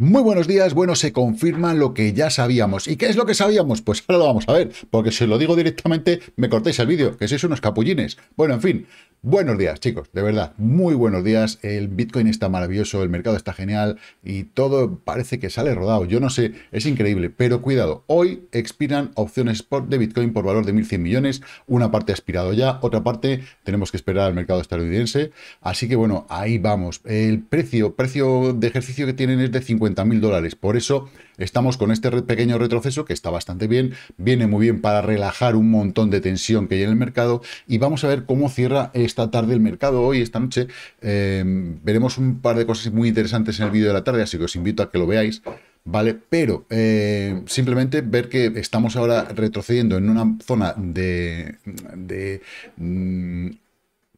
Muy buenos días, bueno, se confirma lo que ya sabíamos. ¿Y qué es lo que sabíamos? Pues ahora lo vamos a ver, porque si lo digo directamente me cortáis el vídeo, que sois unos capullines. Bueno, en fin, buenos días chicos, de verdad, muy buenos días. El Bitcoin está maravilloso, el mercado está genial y todo parece que sale rodado. Yo no sé, es increíble, pero cuidado, hoy expiran opciones spot de Bitcoin por valor de 1.100 millones, una parte ha expirado ya, otra parte tenemos que esperar al mercado estadounidense. Así que bueno, ahí vamos. El precio, precio de ejercicio que tienen es de 50 mil dólares. Por eso estamos con este pequeño retroceso que está bastante bien, viene muy bien para relajar un montón de tensión que hay en el mercado y vamos a ver cómo cierra esta tarde el mercado. Hoy, esta noche, em, veremos un par de cosas muy interesantes en el vídeo de la tarde, así que os invito a que lo veáis. ¿vale? Pero em, simplemente ver que estamos ahora retrocediendo en una zona de, de mm,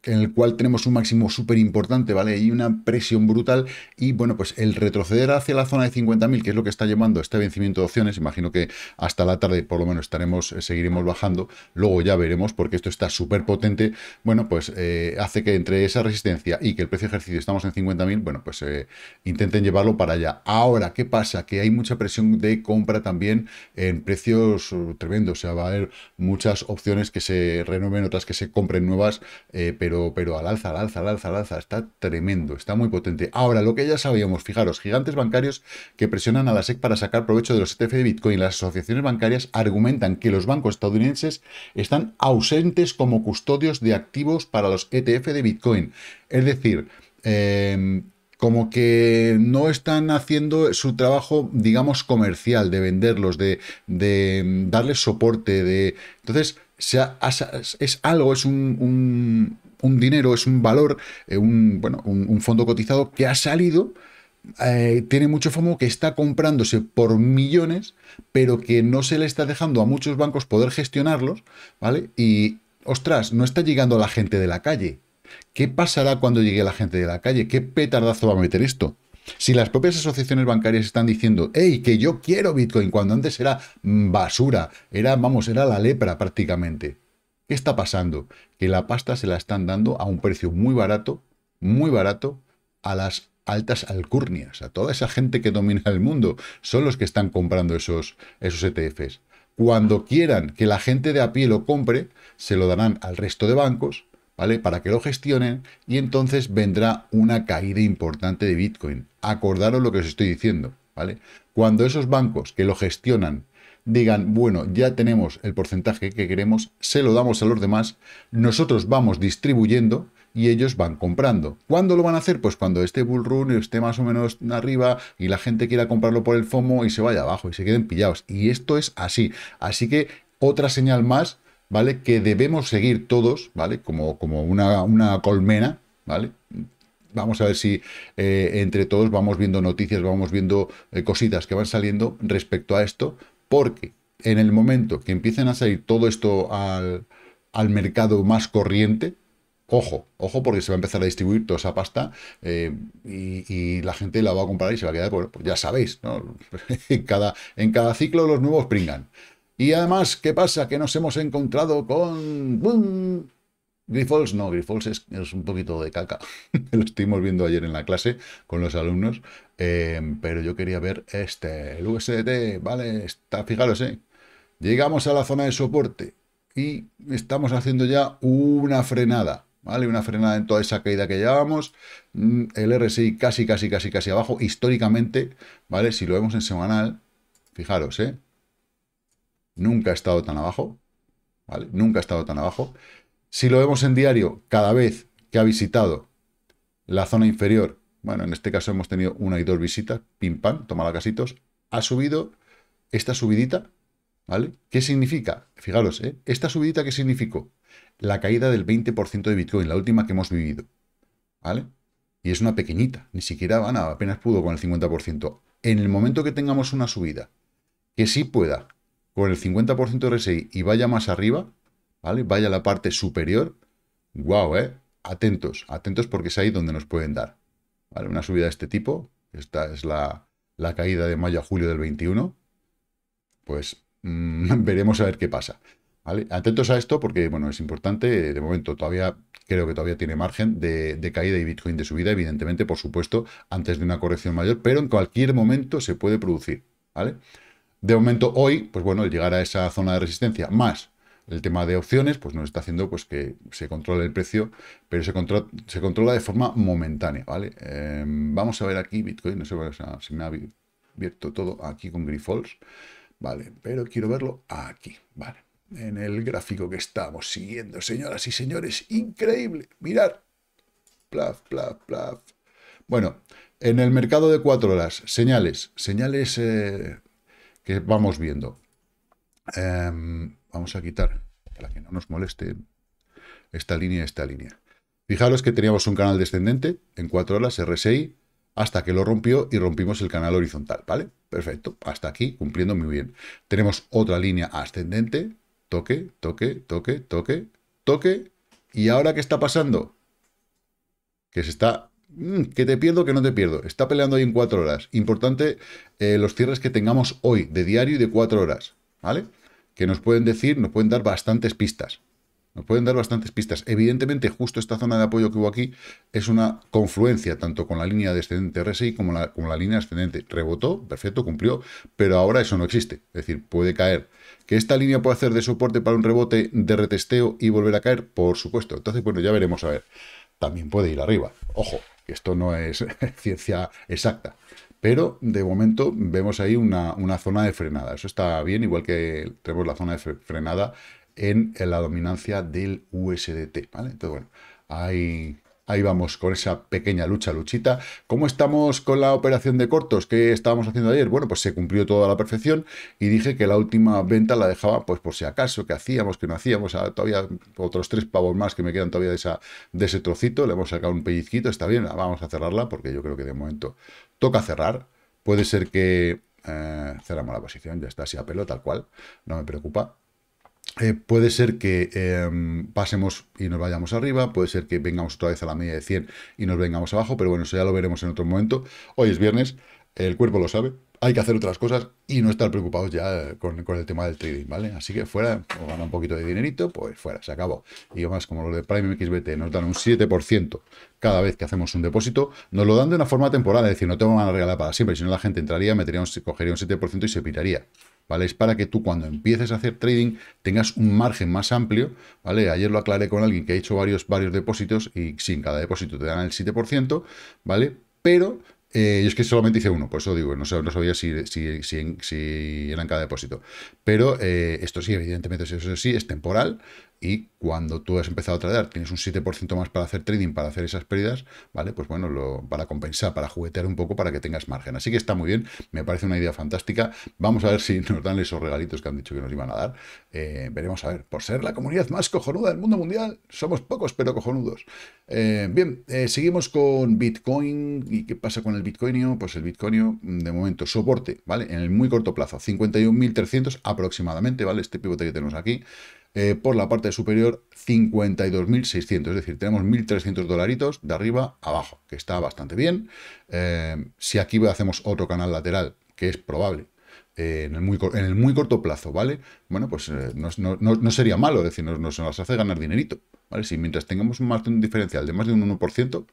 en el cual tenemos un máximo súper importante, ¿vale? Y una presión brutal. Y bueno, pues el retroceder hacia la zona de 50.000, que es lo que está llevando este vencimiento de opciones, imagino que hasta la tarde por lo menos estaremos, eh, seguiremos bajando, luego ya veremos, porque esto está súper potente. Bueno, pues eh, hace que entre esa resistencia y que el precio de ejercicio estamos en 50.000, bueno, pues eh, intenten llevarlo para allá. Ahora, ¿qué pasa? Que hay mucha presión de compra también en precios tremendos, o sea, va a haber muchas opciones que se renueven, otras que se compren nuevas, pero pero, al alza, al alza, al alza, al alza, está tremendo, está muy potente. Ahora, lo que ya sabíamos, fijaros, gigantes bancarios que presionan a la SEC para sacar provecho de los ETF de Bitcoin. Las asociaciones bancarias argumentan que los bancos estadounidenses están ausentes como custodios de activos para los ETF de Bitcoin. Es decir, em, como que no están haciendo su trabajo, digamos, comercial, de venderlos, de, de em, darles soporte, de. Entonces, es algo, es un, un dinero, es un valor, eh, un, bueno, un, fondo cotizado que ha salido, eh, tiene mucho FOMO, que está comprándose por millones, pero que no se le está dejando a muchos bancos poder gestionarlos, ¿vale? Y, ostras, no está llegando la gente de la calle. ¿Qué pasará cuando llegue la gente de la calle? ¿Qué petardazo va a meter esto? Si las propias asociaciones bancarias están diciendo, hey, que yo quiero Bitcoin, cuando antes era mm, basura, era, vamos, era la lepra prácticamente. ¿Qué está pasando? Que la pasta se la están dando a un precio muy barato, muy barato, a las altas alcurnias, a toda esa gente que domina el mundo, son los que están comprando esos, esos ETFs. Cuando quieran que la gente de a pie lo compre, se lo darán al resto de bancos, ¿vale? Para que lo gestionen y entonces vendrá una caída importante de Bitcoin. Acordaros lo que os estoy diciendo, ¿vale? Cuando esos bancos que lo gestionan digan, bueno, ya tenemos el porcentaje que queremos, se lo damos a los demás, nosotros vamos distribuyendo y ellos van comprando. ¿Cuándo lo van a hacer? Pues cuando este bull run esté más o menos arriba y la gente quiera comprarlo por el FOMO y se vaya abajo y se queden pillados. Y esto es así. Así que otra señal más, ¿vale? Que debemos seguir todos, ¿vale? Como, como una, una colmena, ¿vale? vamos a ver si eh, entre todos vamos viendo noticias, vamos viendo eh, cositas que van saliendo respecto a esto porque en el momento que empiecen a salir todo esto al, al mercado más corriente, ojo, ojo porque se va a empezar a distribuir toda esa pasta eh, y, la gente la va a comprar y se va a quedar, pues ya sabéis, ¿no? en, cada, en cada ciclo los nuevos pringan. Y además, ¿qué pasa? Que nos hemos encontrado con... Grifols no, Grifols es, un poquito de caca. Lo estuvimos viendo ayer en la clase con los alumnos. Em, pero yo quería ver este, el USDT, ¿vale? Está, fijaros, ¿eh? Llegamos a la zona de soporte y estamos haciendo ya una frenada, ¿vale? Una frenada en toda esa caída que llevamos mm, El RSI casi, casi, casi, casi abajo. Históricamente, ¿vale? Si lo vemos en semanal, fijaros, ¿eh? Nunca ha estado tan abajo, ¿vale? Nunca ha estado tan abajo. Si lo vemos en diario, cada vez que ha visitado la zona inferior, bueno, en este caso hemos tenido una y dos visitas, pim pam, toma casitos, ha subido esta subidita, ¿vale? ¿Qué significa? Fijaros, ¿eh? ¿esta subidita qué significó? La caída del 20% de Bitcoin, la última que hemos vivido, ¿vale? Y es una pequeñita, ni siquiera van a, apenas pudo con el 50%. En el momento que tengamos una subida, que sí pueda, con el 50% de RSI y vaya más arriba, ¿vale? Vaya a la parte superior. ¡Guau, ¿eh? Atentos, atentos porque es ahí donde nos pueden dar. Una subida de este tipo, esta es la, caída de mayo a julio del 21, pues mm, veremos a ver qué pasa. Atentos a esto porque bueno, es importante, de momento todavía creo que todavía tiene margen de, caída y Bitcoin de subida, evidentemente, por supuesto, antes de una corrección mayor, pero en cualquier momento se puede producir. ¿vale? De momento hoy, pues bueno, el llegar a esa zona de resistencia más el tema de opciones, pues nos está haciendo pues, que se controle el precio, pero se, controla, se controla de forma momentánea, ¿vale? Em, vamos a ver aquí Bitcoin, no sé si me ha abierto todo aquí con Grifols, ¿vale? Pero quiero verlo aquí, ¿vale? En el gráfico que estamos siguiendo, señoras y señores, increíble, mirar, plaf, plaf, plaf. Bueno, en el mercado de cuatro horas, señales, señales eh, que vamos viendo. Em, vamos a quitar, para que no nos moleste, esta línea, esta línea. Fijaros que teníamos un canal descendente en 4 horas, RSI, hasta que lo rompió y rompimos el canal horizontal, ¿vale? Perfecto, hasta aquí cumpliendo muy bien. Tenemos otra línea ascendente, toque, toque, toque, toque, toque. ¿Y ahora qué está pasando? Que se está... Mm, que te pierdo, que no te pierdo. Está peleando ahí en cuatro horas. Importante eh, los cierres que tengamos hoy, de diario y de 4 horas, ¿vale? que nos pueden decir, nos pueden dar bastantes pistas. Nos pueden dar bastantes pistas. Evidentemente, justo esta zona de apoyo que hubo aquí es una confluencia tanto con la línea descendente RSI como la, la línea ascendente. Rebotó, perfecto, cumplió, pero ahora eso no existe. Es decir, puede caer. ¿Que esta línea puede hacer de soporte para un rebote de retesteo y volver a caer? Por supuesto. Entonces, bueno, ya veremos a ver. También puede ir arriba. Ojo, que esto no es ciencia exacta pero de momento vemos ahí una, zona de frenada. Eso está bien, igual que tenemos la zona de frenada en, la dominancia del USDT, ¿vale? Entonces, bueno, hay Ahí vamos con esa pequeña lucha, luchita. ¿Cómo estamos con la operación de cortos que estábamos haciendo ayer? Bueno, pues se cumplió toda a la perfección y dije que la última venta la dejaba, pues por si acaso, que hacíamos, que no hacíamos, ah, todavía otros tres pavos más que me quedan todavía de, esa, de ese trocito, le hemos sacado un pellizquito, está bien, ah, vamos a cerrarla porque yo creo que de momento toca cerrar. Puede ser que eh, cerramos la posición, ya está, así a pelo, tal cual, no me preocupa. Eh, puede ser que em, pasemos y nos vayamos arriba, puede ser que vengamos otra vez a la media de 100 y nos vengamos abajo, pero bueno, eso ya lo veremos en otro momento. Hoy es viernes, el cuerpo lo sabe, hay que hacer otras cosas y no estar preocupados ya eh, con, el tema del trading, ¿vale? Así que fuera, o gana un poquito de dinerito, pues fuera, se acabó. Y además, como los de Prime XBT nos dan un 7% cada vez que hacemos un depósito, nos lo dan de una forma temporal, es decir, no tengo van a regalar para siempre, si no la gente entraría, metería un, cogería un 7% y se piraría. ¿vale? Es para que tú cuando empieces a hacer trading tengas un margen más amplio, ¿vale? Ayer lo aclaré con alguien que ha hecho varios, varios depósitos y sin cada depósito te dan el 7%, ¿vale? Pero eh, yo es que solamente hice uno, por eso digo, no, sabía si, si, si, era en cada depósito. Pero eh, esto sí, evidentemente, eso sí, es temporal, y cuando tú has empezado a tradear, tienes un 7% más para hacer trading, para hacer esas pérdidas, ¿vale? Pues bueno, lo, para compensar, para juguetear un poco, para que tengas margen. Así que está muy bien, me parece una idea fantástica. Vamos a ver si nos dan esos regalitos que han dicho que nos iban a dar. Eh, veremos a ver, por ser la comunidad más cojonuda del mundo mundial, somos pocos, pero cojonudos. Eh, bien, eh, seguimos con Bitcoin. ¿Y qué pasa con el Bitcoinio? Pues el Bitcoinio, mm, de momento, soporte, ¿vale? En el muy corto plazo, 51.300 aproximadamente, ¿vale? Este pivote que tenemos aquí. Eh, por la parte superior 52.600, es decir, tenemos 1.300 dolaritos de arriba a abajo, que está bastante bien. Eh, si aquí hacemos otro canal lateral, que es probable, eh, en, el muy, corto plazo, ¿vale? Bueno, pues no, sería malo, es decir, nos, hace ganar dinerito, ¿vale? Si mientras tengamos un margen diferencial de más de un 1%,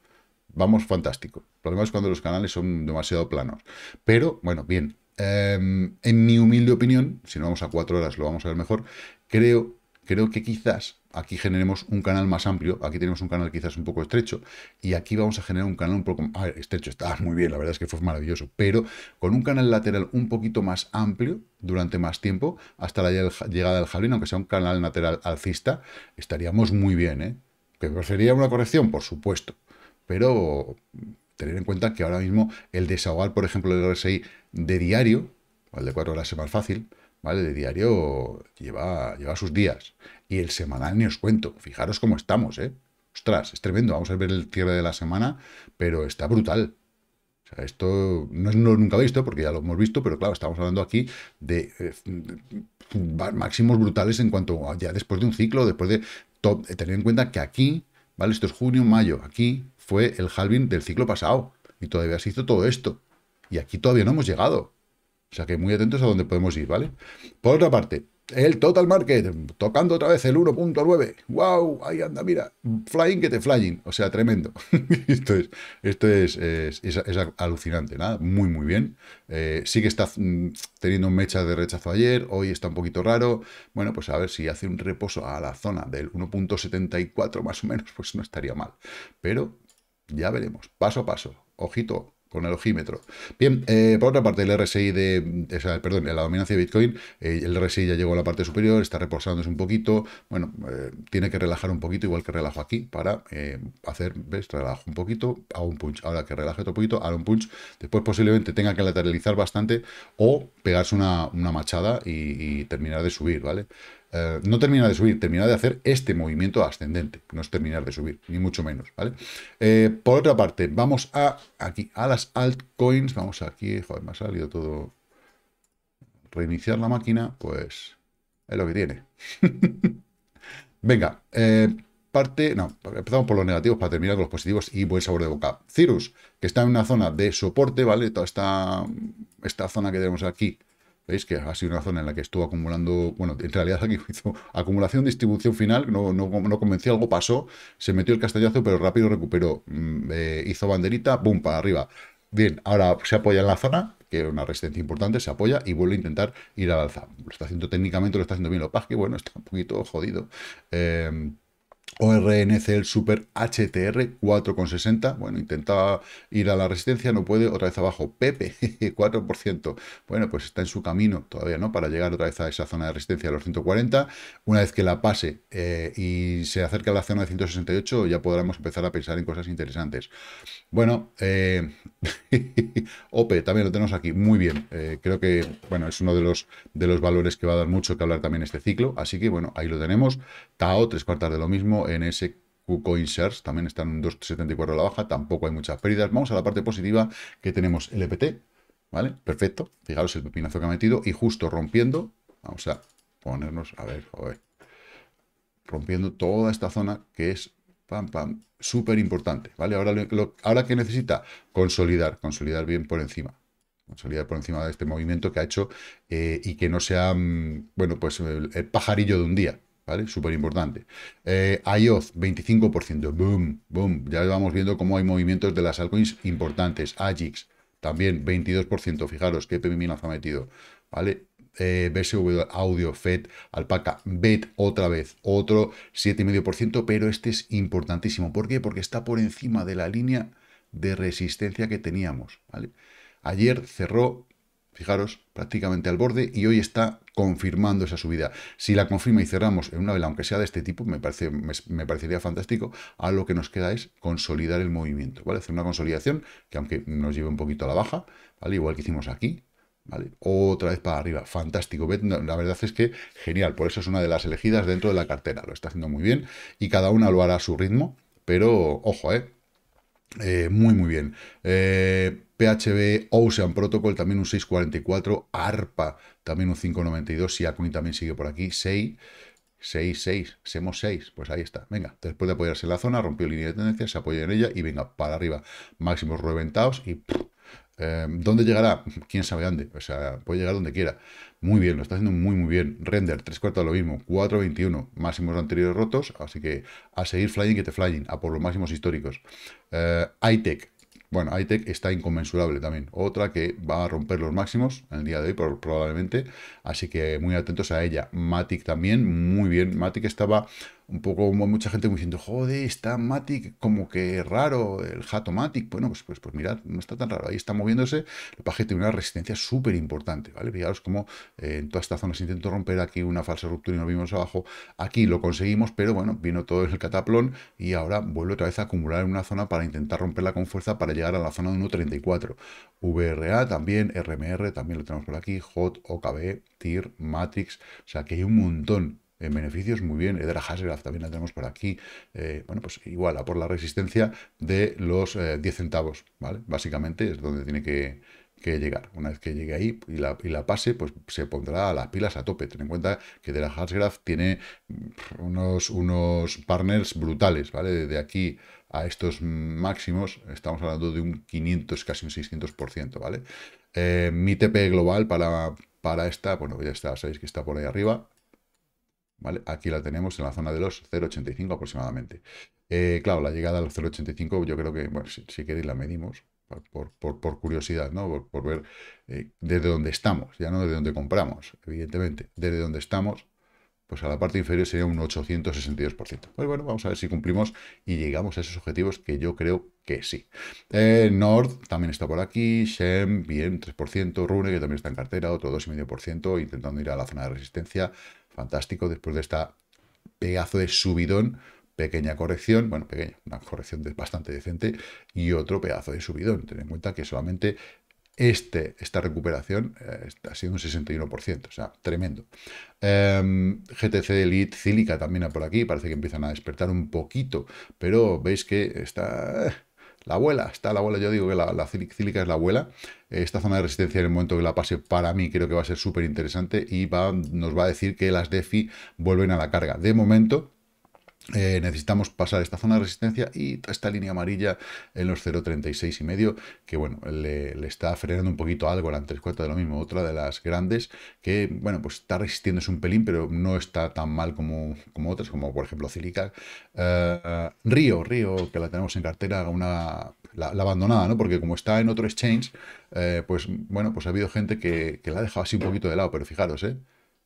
vamos fantástico. El problema es cuando los canales son demasiado planos. Pero, bueno, bien. en mi humilde opinión, si no vamos a cuatro horas lo vamos a ver mejor, creo creo que quizás aquí generemos un canal más amplio, aquí tenemos un canal quizás un poco estrecho, y aquí vamos a generar un canal un poco estrecho, está muy bien, la verdad es que fue maravilloso, pero con un canal lateral un poquito más amplio durante más tiempo, hasta la llegada del jardín, aunque sea un canal lateral alcista, estaríamos muy bien, ¿eh? ¿Que sería una corrección? Por supuesto, pero tener en cuenta que ahora mismo el desahogar, por ejemplo, del RSI de diario, o el de 4 horas es más fácil, ¿vale? De diario lleva, lleva sus días. Y el semanal ni os cuento. Fijaros cómo estamos, ¿eh? Ostras, es tremendo. Vamos a ver el cierre de la semana, pero está brutal. esto no es no, nunca visto, porque ya lo hemos visto, pero claro, estamos hablando aquí de, eh, máximos brutales en cuanto ya después de un ciclo, después de, eh, tener en cuenta que aquí, ¿vale? Esto es junio, mayo, aquí fue el halving del ciclo pasado y todavía se hizo todo esto. Y aquí todavía no hemos llegado. O sea que muy atentos a dónde podemos ir, ¿vale? Por otra parte, el total market, tocando otra vez el 1.9. ¡Wow! Ahí anda, mira. Flying que te flying. O sea, tremendo. esto es, esto es, es, alucinante. Nada, muy, muy bien. Eh, sí que está mm, teniendo un mecha de rechazo ayer. Hoy está un poquito raro. Bueno, pues a ver si hace un reposo a la zona del 1.74 más o menos, pues no estaría mal. Pero ya veremos. Paso a paso. Ojito, con el ojímetro. Bien, eh, por otra parte, el RSI de, perdón, la dominancia de Bitcoin, eh, el RSI ya llegó a la parte superior, está reposándose un poquito, bueno, eh, tiene que relajar un poquito, igual que relajo aquí, para hacer, ves, relajo un poquito, hago un punch, ahora que relaje otro poquito, hago un punch, después posiblemente tenga que lateralizar bastante o pegarse una, machada y terminar de subir, ¿vale? Eh, no termina de subir, termina de hacer este movimiento ascendente, no es terminar de subir, ni mucho menos, ¿vale? Eh, por otra parte, vamos a, aquí, a las altcoins, vamos aquí, joder, me ha salido todo, reiniciar la máquina, pues es lo que tiene. Venga, eh, parte, no, empezamos por los negativos para terminar con los positivos y buen sabor de boca. Cirrus, que está en una zona de soporte, ¿vale? Toda esta, esta zona que tenemos aquí, ¿Veis? Que ha sido una zona en la que estuvo acumulando, bueno, en realidad aquí hizo acumulación, distribución final, no, no, no convenció, algo pasó, se metió el castellazo, pero rápido recuperó, mm, eh, hizo banderita, ¡pum!, para arriba. Bien, ahora se apoya en la zona, que es una resistencia importante, se apoya y vuelve a intentar ir al alza. Lo está haciendo técnicamente, lo está haciendo bien Lopaz, que bueno, está un poquito jodido. Eh, ORNCL Super HTR 4,60. Bueno, intentaba ir a la resistencia, no puede, otra vez abajo. Pepe, 4%. Bueno, pues está en su camino todavía, ¿no? Para llegar otra vez a esa zona de resistencia a los 140. Una vez que la pase eh, y se acerque a la zona de 168, ya podremos empezar a pensar en cosas interesantes. Bueno, eh, OPE también lo tenemos aquí. Muy bien. Eh, creo que, bueno, es uno de los, de los valores que va a dar mucho que hablar también este ciclo. Así que, bueno, ahí lo tenemos. TAO, tres cuartas de lo mismo en ese KuCoin Shares, también están en 2.74 a la baja, tampoco hay muchas pérdidas. Vamos a la parte positiva que tenemos el EPT, ¿vale? Perfecto, fijaros el pepinazo que ha metido y justo rompiendo, vamos a ponernos, a ver, rompiendo toda esta zona que es pam, pam, súper importante, ¿vale? Ahora, ahora que necesita consolidar, consolidar bien por encima, consolidar por encima de este movimiento que ha hecho eh, y que no sea, mm, bueno, pues el pajarillo de un día, ¿vale? Súper importante. Eh, IOS, 25%, boom, boom. Ya vamos viendo cómo hay movimientos de las altcoins importantes. AGIX, también 22%, fijaros qué nos ha metido, ¿vale? Eh, BSW Audio, FED, Alpaca, BET otra vez, otro 7,5%, pero este es importantísimo. ¿Por qué? Porque está por encima de la línea de resistencia que teníamos, ¿vale? Ayer cerró Fijaros, prácticamente al borde y hoy está confirmando esa subida. Si la confirma y cerramos en una vela, aunque sea de este tipo, me, parece, me, parecería fantástico. A lo que nos queda es consolidar el movimiento, ¿vale? Hacer una consolidación que aunque nos lleve un poquito a la baja, ¿vale? Igual que hicimos aquí, ¿Vale? Otra vez para arriba, fantástico. La verdad es que genial, por eso es una de las elegidas dentro de la cartera, lo está haciendo muy bien y cada una lo hará a su ritmo, pero ojo, ¿eh? eh muy, muy bien. Eh, PHB, Ocean Protocol también un 6.44, ARPA también un 5.92, Siacuni también sigue por aquí, 6, 6, 6, 6, pues ahí está, venga, después de apoyarse en la zona, rompió línea de tendencia, se apoya en ella y venga, para arriba, máximos reventados y... Em, ¿Dónde llegará? ¿Quién sabe dónde? O sea, puede llegar donde quiera. Muy bien, lo está haciendo muy, muy bien. Render, 3 cuartos lo mismo. 4.21, máximos anteriores rotos. Así que a seguir flying que te flying, a por los máximos históricos. Eh, iTech, bueno, iTech está inconmensurable también. Otra que va a romper los máximos el día de hoy, probablemente. Así que muy atentos a ella. Matic también, muy bien. Matic estaba un poco mucha gente diciendo, joder, está Matic como que raro, el hato Matic. Bueno, pues, pues, pues mirad, no está tan raro, ahí está moviéndose, el paje tiene una resistencia súper importante, ¿vale? Fijaros como eh, en toda esta zona se intentó romper aquí una falsa ruptura y nos vimos abajo, aquí lo conseguimos, pero bueno, vino todo el cataplón y ahora vuelve otra vez a acumular en una zona para intentar romperla con fuerza para llegar a la zona de 1.34. VRA también, RMR también lo tenemos por aquí, HOT, OKB, TIR, Matrix, o sea que hay un montón en beneficios, muy bien. Edra Hasgraph también la tenemos por aquí. Eh, bueno, pues igual, a por la resistencia de los 10 eh, centavos, ¿vale? Básicamente es donde tiene que, llegar. Una vez que llegue ahí y la, pase, pues se pondrá las pilas a tope. Ten en cuenta que de la tiene unos, unos partners brutales, ¿vale? De aquí a estos máximos estamos hablando de un 500, casi un 600%, ¿vale? Eh, mi TP global para, para esta, bueno, ya está, sabéis que está por ahí arriba, Aquí la tenemos en la zona de los 0,85 aproximadamente. Eh, claro, la llegada a los 0,85 yo creo que, bueno, si, queréis la medimos, por, curiosidad, ¿no? Por, ver eh, desde dónde estamos, ya no desde dónde compramos, evidentemente, desde dónde estamos pues a la parte inferior sería un 862%. Pues bueno, vamos a ver si cumplimos y llegamos a esos objetivos que yo creo que sí. Eh, Nord también está por aquí, Shem, bien, 3%, Rune, que también está en cartera, otro 2,5%, intentando ir a la zona de resistencia. Fantástico, después de esta pedazo de subidón, pequeña corrección, bueno, pequeña, una corrección bastante decente, y otro pedazo de subidón. Ten en cuenta que solamente este, esta recuperación ha eh, sido un 61%, o sea, tremendo. Em, GTC Elite Cílica también por aquí, parece que empiezan a despertar un poquito, pero veis que está la abuela, está la abuela, yo digo que la, cílica es la abuela. Esta zona de resistencia en el momento que la pase para mí creo que va a ser súper interesante y nos va a decir que las DeFi vuelven a la carga. De momento, eh, necesitamos pasar esta zona de resistencia y esta línea amarilla en los 0.36 y medio, que bueno, le, está frenando un poquito algo, la tres cuartos de lo mismo, otra de las grandes, que bueno, pues está resistiéndose un pelín, pero no está tan mal como, como otras, como por ejemplo Cílica eh, Río, Río, que la tenemos en cartera, una la, abandonada, ¿no? Porque como está en otro exchange, eh, pues bueno, pues ha habido gente que, la ha dejado así un poquito de lado, pero fijaros, ¿eh?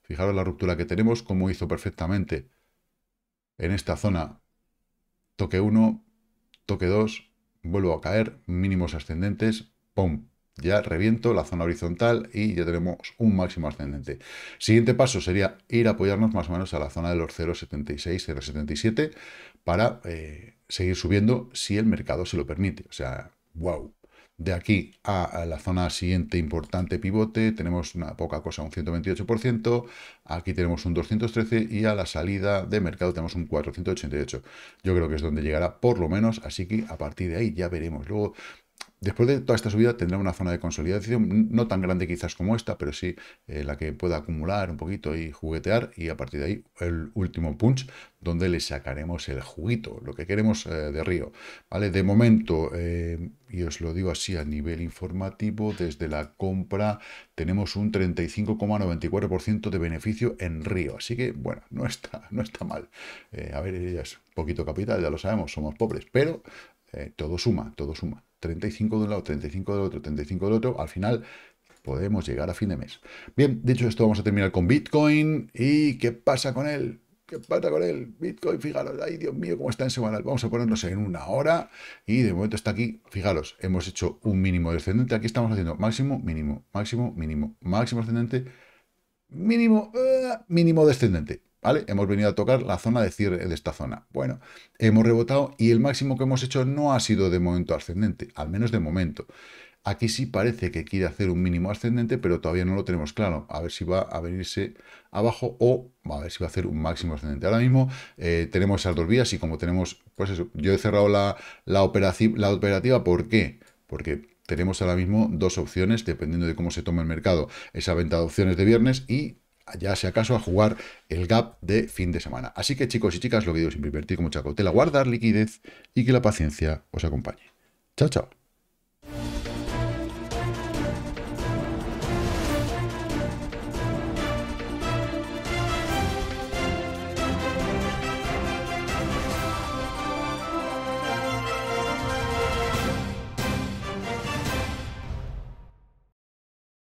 Fijaros la ruptura que tenemos, como hizo perfectamente en esta zona, toque 1, toque 2, vuelvo a caer, mínimos ascendentes, ¡pum! Ya reviento la zona horizontal y ya tenemos un máximo ascendente. Siguiente paso sería ir a apoyarnos más o menos a la zona de los 0,76, 0,77 para eh, seguir subiendo si el mercado se lo permite. O sea, wow, de aquí a, la zona siguiente importante pivote tenemos una poca cosa, un 128%, aquí tenemos un 213 y a la salida de mercado tenemos un 488. Yo creo que es donde llegará por lo menos, así que a partir de ahí ya veremos. Luego Después de toda esta subida tendrá una zona de consolidación, no tan grande quizás como esta, pero sí eh, la que pueda acumular un poquito y juguetear y a partir de ahí el último punch donde le sacaremos el juguito, lo que queremos eh, de Río. ¿vale? De momento, eh, y os lo digo así a nivel informativo, desde la compra tenemos un 35,94% de beneficio en Río, así que bueno, no está, no está mal. a ver, es poquito capital, ya lo sabemos, somos pobres, pero todo suma, todo suma. 35 de un lado, 35 de otro, 35 del otro, al final podemos llegar a fin de mes. Bien, dicho esto, vamos a terminar con Bitcoin. ¿Y qué pasa con él? ¿Qué pasa con él? Bitcoin, fijaros, ay Dios mío, cómo está en semanal. Vamos a ponernos en una hora y de momento está aquí. Fijaros, hemos hecho un mínimo descendente. Aquí estamos haciendo máximo, mínimo, máximo, mínimo, máximo ascendente, mínimo, eh, mínimo descendente. ¿Vale? Hemos venido a tocar la zona de cierre de esta zona. Bueno, hemos rebotado y el máximo que hemos hecho no ha sido de momento ascendente, al menos de momento. Aquí sí parece que quiere hacer un mínimo ascendente, pero todavía no lo tenemos claro. A ver si va a venirse abajo o a ver si va a hacer un máximo ascendente. Ahora mismo eh, tenemos esas dos vías y como tenemos, pues eso, yo he cerrado la, la, operativa, la operativa, ¿por qué? Porque tenemos ahora mismo dos opciones, dependiendo de cómo se tome el mercado, esa venta de opciones de viernes y ya sea acaso a jugar el gap de fin de semana. Así que chicos y chicas, lo que digo siempre, invertir con mucha cautela, guardar liquidez y que la paciencia os acompañe. Chao, chao.